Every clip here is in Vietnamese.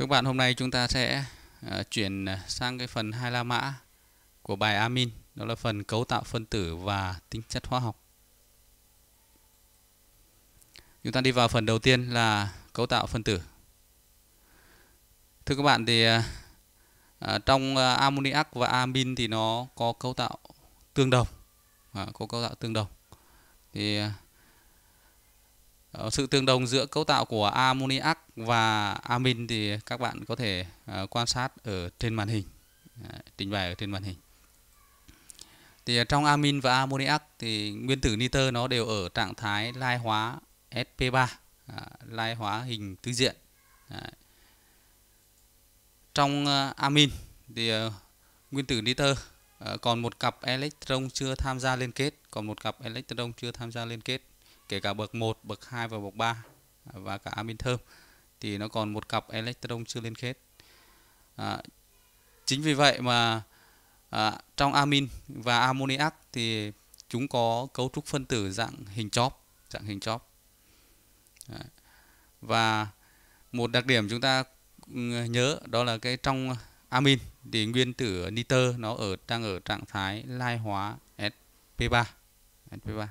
Các bạn hôm nay chúng ta sẽ ờ, chuyển ờ, sang cái phần hai la mã của bài amin, đó là phần cấu tạo phân tử và tính chất hóa học. Chúng ta đi vào phần đầu tiên là cấu tạo phân tử. Thưa các bạn thì ờ, trong uh, ammoniac và amin thì nó có cấu tạo tương đồng, à, có cấu tạo tương đồng. Thì uh, Ờ, sự tương đồng giữa cấu tạo của ammoniac và amin thì các bạn có thể ờ, quan sát ở trên màn hình trình bày ở trên màn hình thì trong amin và ammoniac thì nguyên tử nitơ nó đều ở trạng thái lai hóa sp3 à, lai hóa hình tứ diện trong ờ, amin thì nguyên tử nitơ còn một cặp electron chưa tham gia liên kết còn một cặp electron chưa tham gia liên kết kể cả bậc 1, bậc 2 và bậc 3 và cả amin thơm thì nó còn một cặp electron chưa liên kết. À, chính vì vậy mà à, trong amin và ammoniac thì chúng có cấu trúc phân tử dạng hình chóp, dạng hình chóp. Và một đặc điểm chúng ta ừ, nhớ đó là cái trong amin thì nguyên tử nitơ nó ở đang ở trạng thái lai hóa sp3 sp3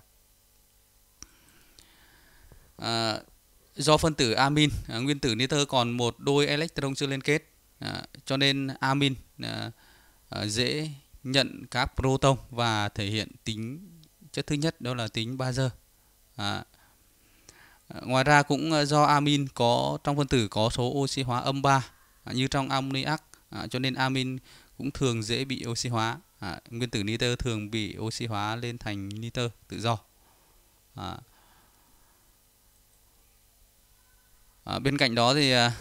À, do phân tử amin à, nguyên tử nitơ còn một đôi electron chưa liên kết à, cho nên amin à, à, dễ nhận các proton và thể hiện tính chất thứ nhất đó là tính bazơ à, à, ngoài ra cũng à, do amin có trong phân tử có số oxy hóa âm 3 à, như trong ammoniac à, cho nên amin cũng thường dễ bị oxy hóa à, nguyên tử nitơ thường bị oxy hóa lên thành nitơ tự do à, Ờ, bên cạnh đó thì à,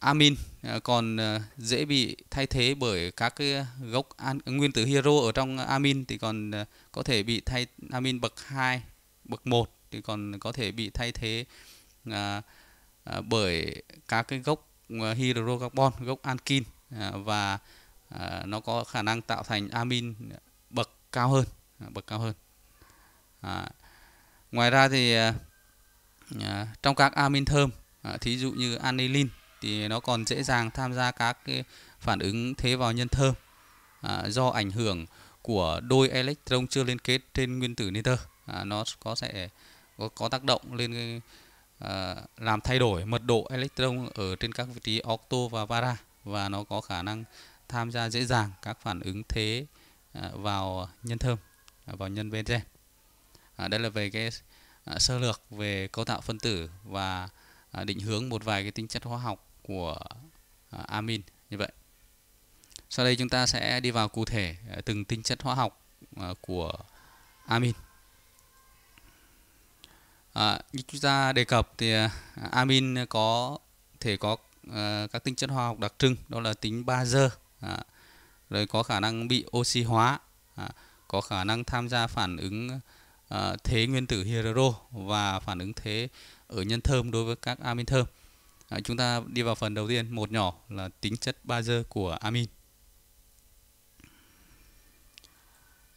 amin à, còn à, dễ bị thay thế bởi các cái gốc an, nguyên tử hero ở trong amin thì còn à, có thể bị thay amin bậc 2, bậc 1 thì còn có thể bị thay thế à, à, bởi các cái gốc hydro carbon, gốc ankin à, và à, nó có khả năng tạo thành amin bậc cao hơn, bậc cao hơn. À, ngoài ra thì à, trong các amin thơm à, thí dụ như anilin thì nó còn dễ dàng tham gia các cái phản ứng thế vào nhân thơm à, do ảnh hưởng của đôi electron chưa liên kết trên nguyên tử nitơ à, nó có sẽ có, có tác động lên cái, à, làm thay đổi mật độ electron ở trên các vị trí octo và para và nó có khả năng tham gia dễ dàng các phản ứng thế à, vào nhân thơm à, vào nhân benzen à, đây là về cái à, sơ lược về cấu tạo phân tử và À, định hướng một vài cái tính chất hóa học của à, amin như vậy. Sau đây chúng ta sẽ đi vào cụ thể à, từng tính chất hóa học của amin. À, như chúng ta đề cập thì amin có thể có các tính chất hóa học đặc trưng đó là tính bazơ, à, rồi có khả năng bị oxy hóa, à, có khả năng tham gia phản ứng À, thế nguyên tử hiđro và phản ứng thế ở nhân thơm đối với các amin thơm. À, chúng ta đi vào phần đầu tiên, một nhỏ là tính chất bazơ của amin.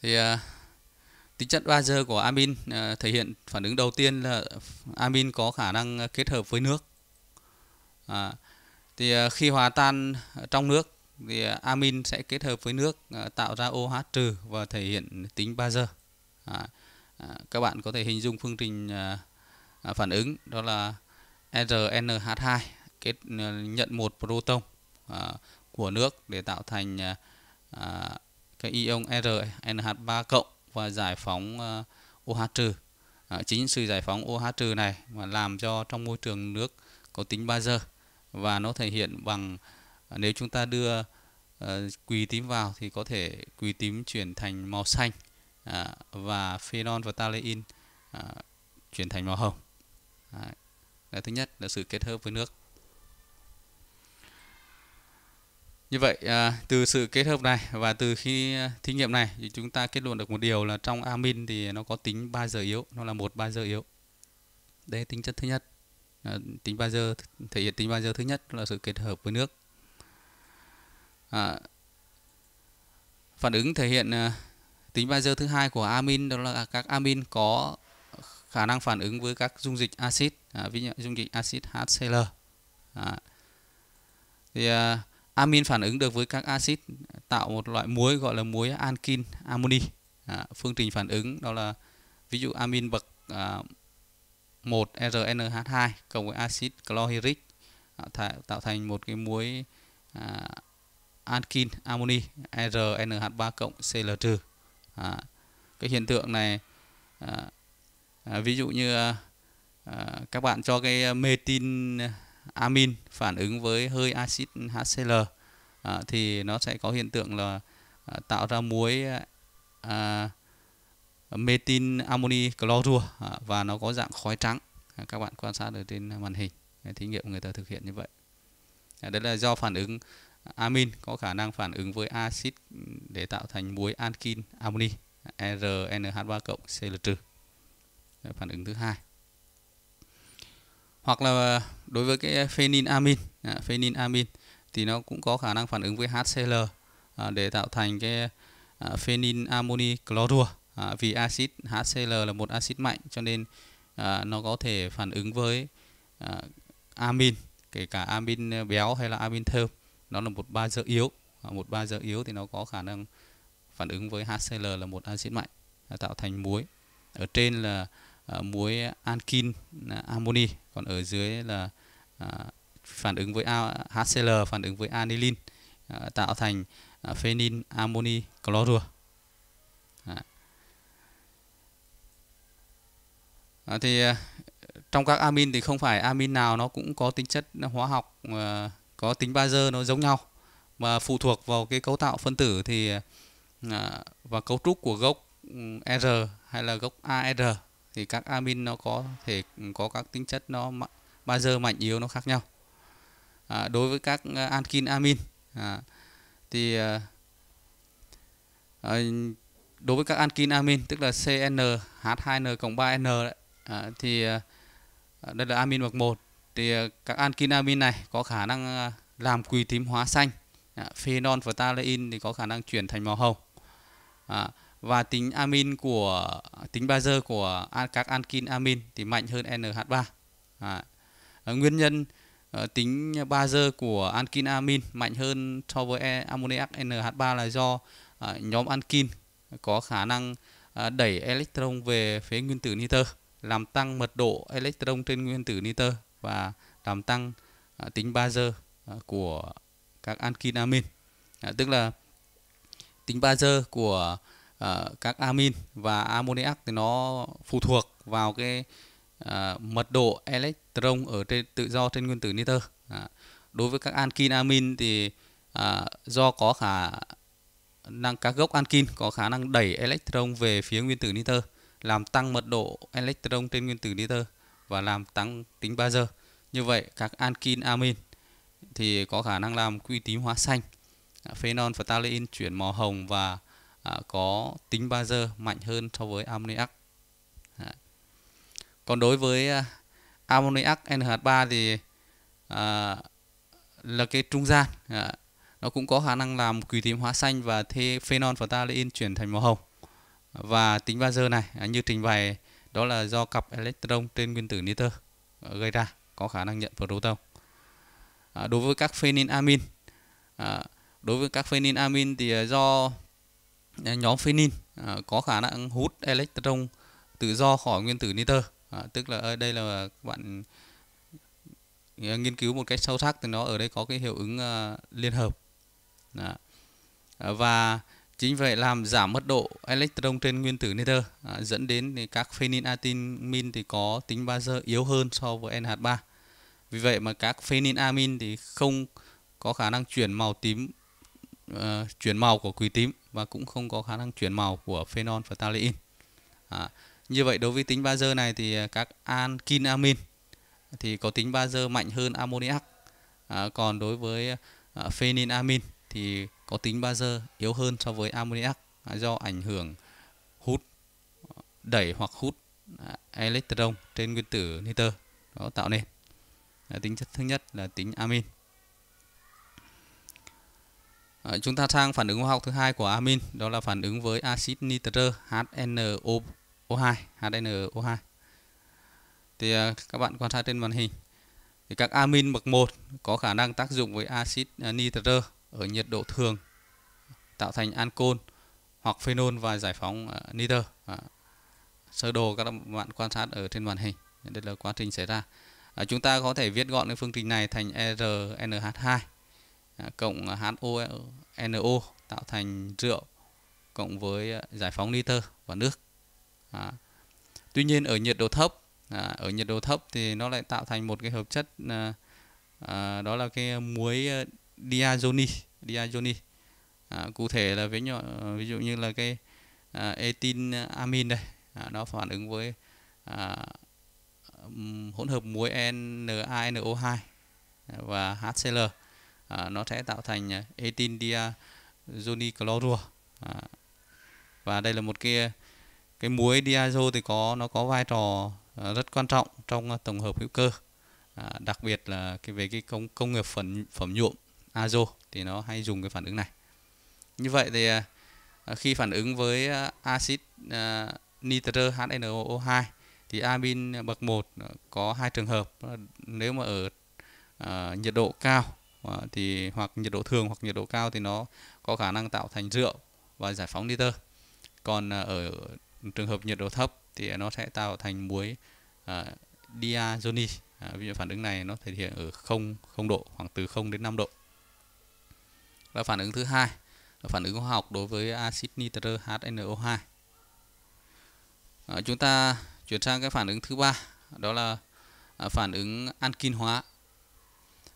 Thì à, tính chất bazơ của amin à, thể hiện phản ứng đầu tiên là amin có khả năng kết hợp với nước. À, thì à, khi hòa tan trong nước thì amin sẽ kết hợp với nước à, tạo ra OH trừ và thể hiện tính bazơ. À, À, các bạn có thể hình dung phương trình à, à, phản ứng đó là RNH2 kết nhận một proton của nước để tạo thành cái ion RNH3 cộng và giải phóng OH trừ chính sự giải phóng OH trừ này mà làm cho trong môi trường nước có tính bazơ và nó thể hiện bằng nếu chúng ta đưa quỳ tím vào thì có thể quỳ tím chuyển thành màu xanh À, và phenol và talein à, chuyển thành màu hồng Đấy. À, thứ nhất là sự kết hợp với nước như vậy à, từ sự kết hợp này và từ khi à, thí nghiệm này thì chúng ta kết luận được một điều là trong amin thì nó có tính ba giờ yếu nó là một ba giờ yếu đây tính chất thứ nhất à, tính ba giờ thể hiện tính ba giờ thứ nhất là sự kết hợp với nước à, phản ứng thể hiện à, tính bazơ thứ hai của amin đó là các amin có khả năng phản ứng với các dung dịch axit à, ví dụ dung dịch axit HCl à. thì à, amin phản ứng được với các axit tạo một loại muối gọi là muối ankin amoni à, phương trình phản ứng đó là ví dụ amin bậc à, 1 RNH2 cộng với axit chlorhydric à, tạo thành một cái muối à, ankin amoni RNH3 cộng Cl trừ à, cái hiện tượng này à, à, ví dụ như à, à các bạn cho cái metin amin phản ứng với hơi axit HCl à, thì nó sẽ có hiện tượng là à, tạo ra muối à, metin amoni clorua à, và nó có dạng khói trắng à, các bạn quan sát ở trên màn hình thí nghiệm người ta thực hiện như vậy à, đấy là do phản ứng amin có khả năng phản ứng với axit để tạo thành muối ankin amoni RNH3 cộng Cl trừ. Phản ứng thứ hai. Hoặc là đối với cái phenin amin, à, phenin amin thì nó cũng có khả năng phản ứng với HCl à, để tạo thành cái à, phenin amoni chlorua. vì axit HCl là một axit mạnh cho nên nó có thể phản ứng với amin, kể cả amin béo hay là amin thơm nó là một bazơ yếu một bazơ yếu thì nó có khả năng phản ứng với HCl là một axit mạnh tạo thành muối ở trên là uh, muối ankin uh, à, amoni còn ở dưới là uh, phản ứng với HCl phản ứng với anilin uh, tạo thành uh, phenin amoni clorua À, thì trong các amin thì không phải amin nào nó cũng có tính chất hóa học uh, có tính bazơ nó giống nhau mà phụ thuộc vào cái cấu tạo phân tử thì à, và cấu trúc của gốc ừ, R hay là gốc AR thì các amin nó có thể có các tính chất nó bazơ mạnh yếu nó khác nhau à, đối với các à, ankin amin à, thì à, à đối với các ankin amin tức là cnh H2N cộng 3N đấy, à, thì à, à đây là amin bậc 1 thì ờ, các ankinamin này có khả năng ờ, làm quỳ tím hóa xanh à, phenol phthalein thì có khả năng chuyển thành màu hồng dạ, và tính amin của tính bazơ của các ankin amin thì mạnh hơn NH3 dạ, ờ, nguyên nhân tính bazơ của ankin amin mạnh hơn so với e, ammoniac NH3 là do nhóm ankin có khả năng đẩy electron về phía nguyên tử nitơ làm tăng mật độ electron trên nguyên tử nitơ và làm tăng à, tính bazơ à, của các ankin amin. À, tức là tính bazơ của à, các amin và ammoniac thì nó phụ thuộc vào cái à, mật độ electron ở trên tự do trên nguyên tử nitơ. À, đối với các ankin amin thì à, do có khả năng các gốc ankin có khả năng đẩy electron về phía nguyên tử nitơ làm tăng mật độ electron trên nguyên tử nitơ và làm tăng tính ba giờ. Như vậy các ankin amin thì có khả năng làm quy tím hóa xanh. À, phenol và talein chuyển màu hồng và à, có tính ba giờ mạnh hơn so với ammoniac. À. Còn đối với à, ammoniac NH3 thì à, là cái trung gian à, nó cũng có khả năng làm quy tím hóa xanh và thê phenol và talein chuyển thành màu hồng và tính ba giờ này à, như trình bày đó là do cặp electron trên nguyên tử nitơ ờ, gây ra có khả năng nhận proton à, đối với các phenin amin à, đối với các phenin amin thì à, do à, nhóm phenin à, có khả năng hút electron tự do khỏi nguyên tử nitơ à, tức là ờ, đây là các bạn à, nghiên cứu một cách sâu sắc thì nó ở đây có cái hiệu ứng uh, liên hợp à, và Chính vậy làm giảm mật độ electron trên nguyên tử nether à, dẫn đến thì các phenin amin thì có tính bazơ yếu hơn so với NH3. Vì vậy mà các phenin amin thì không có khả năng chuyển màu tím uh, chuyển màu của quý tím và cũng không có khả năng chuyển màu của phenol và talein. À, như vậy đối với tính bazơ này thì à, các ankin amin thì có tính bazơ mạnh hơn ammoniac. À, còn đối với uh, à, phenyl amin thì có tính bazơ yếu hơn so với ammoniac do ảnh hưởng hút đẩy hoặc hút à, electron trên nguyên tử nitơ đó tạo nên tính chất thứ nhất là tính amin à, chúng ta sang phản ứng hóa học thứ hai của amin đó là phản ứng với axit nitơ HNO2 HNO2 thì à, các bạn quan sát trên màn hình thì các amin bậc 1 có khả năng tác dụng với axit nitơ ở nhiệt độ thường tạo thành ancol hoặc phenol và giải phóng uh, nitơ. À, sơ đồ các bạn quan sát ở trên màn hình. Đây là quá trình xảy ra. À, chúng ta có thể viết gọn cái phương trình này thành RNH2 à, cộng HONO tạo thành rượu cộng với à, giải phóng nitơ và nước. À, tuy nhiên ở nhiệt độ thấp, à, ở nhiệt độ thấp thì nó lại tạo thành một cái hợp chất à, à, đó là cái muối à, diazoni diazoni à, cụ thể là ví dụ ví dụ như là cái à, etin amin đây à, nó phản ứng với à, hỗn hợp muối NaNO2 và HCl à, nó sẽ tạo thành à, etin diazoniclorua à, và đây là một cái cái muối diazo thì có nó có vai trò à, rất quan trọng trong tổng hợp hữu cơ à, đặc biệt là cái về cái công công nghiệp phẩm phẩm nhuộm azo thì nó hay dùng cái phản ứng này như vậy thì à, khi phản ứng với à, axit à, nitơ HNO2 thì amin bậc 1 có hai trường hợp nếu mà ở nhiệt độ cao thì hoặc nhiệt độ thường hoặc nhiệt độ cao thì nó có khả năng tạo thành rượu và giải phóng nitơ còn ở trường hợp nhiệt độ thấp thì nó sẽ tạo thành muối diazoni ví dụ phản ứng này nó thể hiện ở 0 0 độ khoảng từ 0 đến 5 độ là phản ứng thứ hai là phản ứng hóa học đối với axit nitơ HNO2 à, ờ, chúng ta chuyển sang cái phản ứng thứ ba đó là à, phản ứng ankin hóa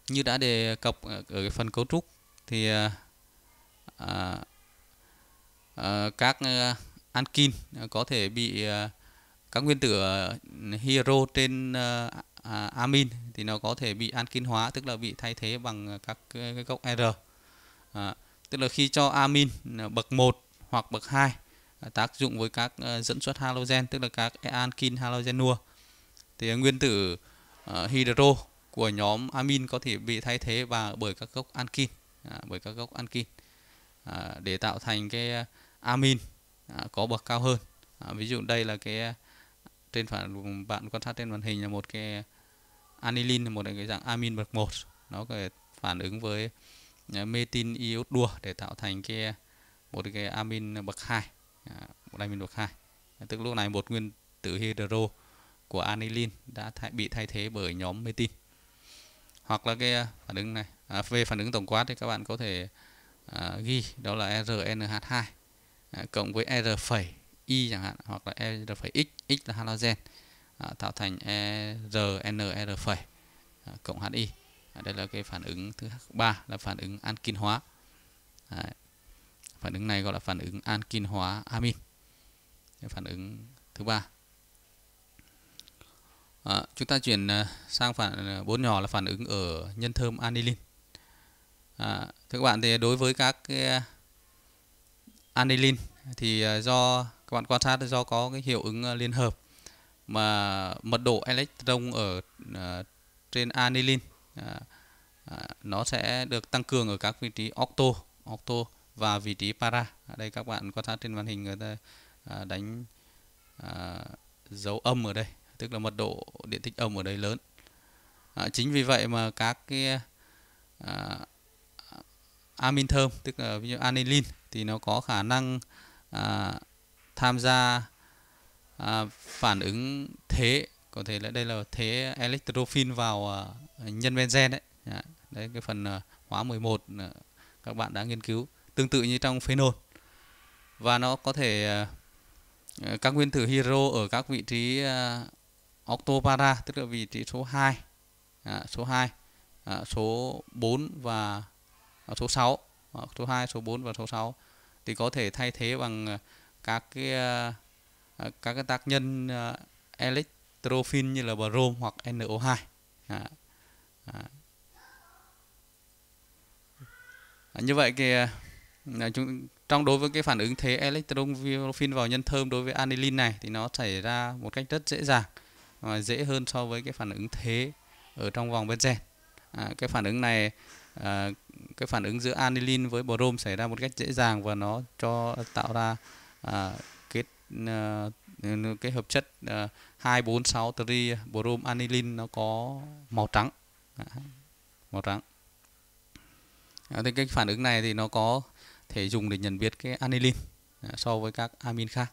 như đã đề cập ở cái phần cấu trúc thì à, à, à các à, ankin có thể bị các nguyên tử hero trên amin thì nó có thể bị ankin hóa tức là bị thay thế bằng các cái gốc R à, tức là khi cho amin à, bậc 1 hoặc bậc 2 à, tác dụng với các à, dẫn xuất halogen tức là các alkin halogenua thì nguyên tử à, hydro của nhóm amin có thể bị thay thế và bởi các gốc ankin à, bởi các gốc ankin à, để tạo thành cái à, amin à, có bậc cao hơn à, ví dụ đây là cái trên phản bạn quan sát trên màn hình là một cái anilin là một cái dạng amin bậc 1 nó có phản ứng với Ờ, metin iốt đua để tạo thành cái một cái amin bậc 2 ờ, một amin bậc 2 ờ, tức lúc này một nguyên tử hydro của anilin đã thay, bị thay thế bởi nhóm metin hoặc là cái phản ứng này à, về phản ứng tổng quát thì các bạn có thể à, ghi đó là RNH2 à, cộng với R phẩy Y chẳng hạn hoặc là R phẩy X X là halogen à, tạo thành RNR e phẩy à, cộng HI À, đây là cái phản ứng thứ ba là phản ứng ankin hóa Đấy. phản ứng này gọi là phản ứng ankin hóa amin phản ứng thứ ba à, chúng ta chuyển à, sang phản à, bốn nhỏ là phản ứng ở nhân thơm anilin à, thưa các bạn thì đối với các cái anilin thì do các bạn quan sát do có cái hiệu ứng liên hợp mà mật độ electron ở trên anilin à, à, nó sẽ được tăng cường ở các vị trí octo octo và vị trí para ở đây các bạn quan sát trên màn hình người ta à, đánh à, dấu âm ở đây tức là mật độ điện tích âm ở đây lớn à, chính vì vậy mà các cái à, amin thơm tức là ví dụ aniline thì nó có khả năng à, tham gia à, phản ứng thế có thể là đây là thế electrophil vào à, nhân benzen đấy dạ, đấy cái phần à, hóa 11 à, các bạn đã nghiên cứu tương tự như trong phenol và nó có thể các nguyên tử hydro ở các vị trí octopara tức là vị trí số 2 dạ, số 2 số 4 ờ, và số 6 số 2 số 4 và số 6 thì có thể thay thế bằng các cái các cái tác nhân elect trophin như là brom hoặc NO2 à, à. À, như vậy thì à, chúng trong đối với cái phản ứng thế electrophin vào nhân thơm đối với anilin này thì nó xảy ra một cách rất dễ dàng và dễ hơn so với cái phản ứng thế ở trong vòng benzen à, cái phản ứng này à, cái phản ứng giữa anilin với brom xảy ra một cách dễ dàng và nó cho tạo ra à, kết à, cái hợp chất à, uh, 246 tri brom anilin nó có màu trắng à, màu trắng à, thì cái phản ứng này thì nó có thể dùng để nhận biết cái anilin à, so với các amin khác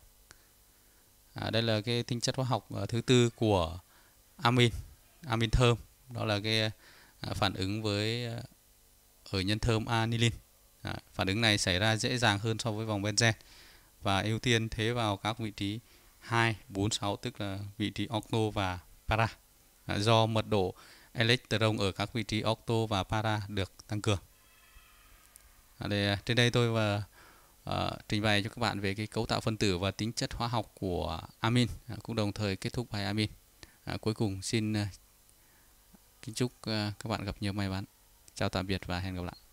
à, đây là cái tính chất hóa học à, thứ tư của amin amin thơm đó là cái à, phản ứng với ở nhân thơm anilin à, phản ứng này xảy ra dễ dàng hơn so với vòng benzen và ưu tiên thế vào các vị trí 2, 4, 6 tức là vị trí octo và para à, do mật độ electron ở các vị trí octo và para được tăng cường. À, à, trên đây tôi và à, trình bày cho các bạn về cái cấu tạo phân tử và tính chất hóa học của amin à, cũng đồng thời kết thúc bài amin. À, cuối cùng xin à, kính chúc à, các bạn gặp nhiều may mắn. Chào tạm biệt và hẹn gặp lại.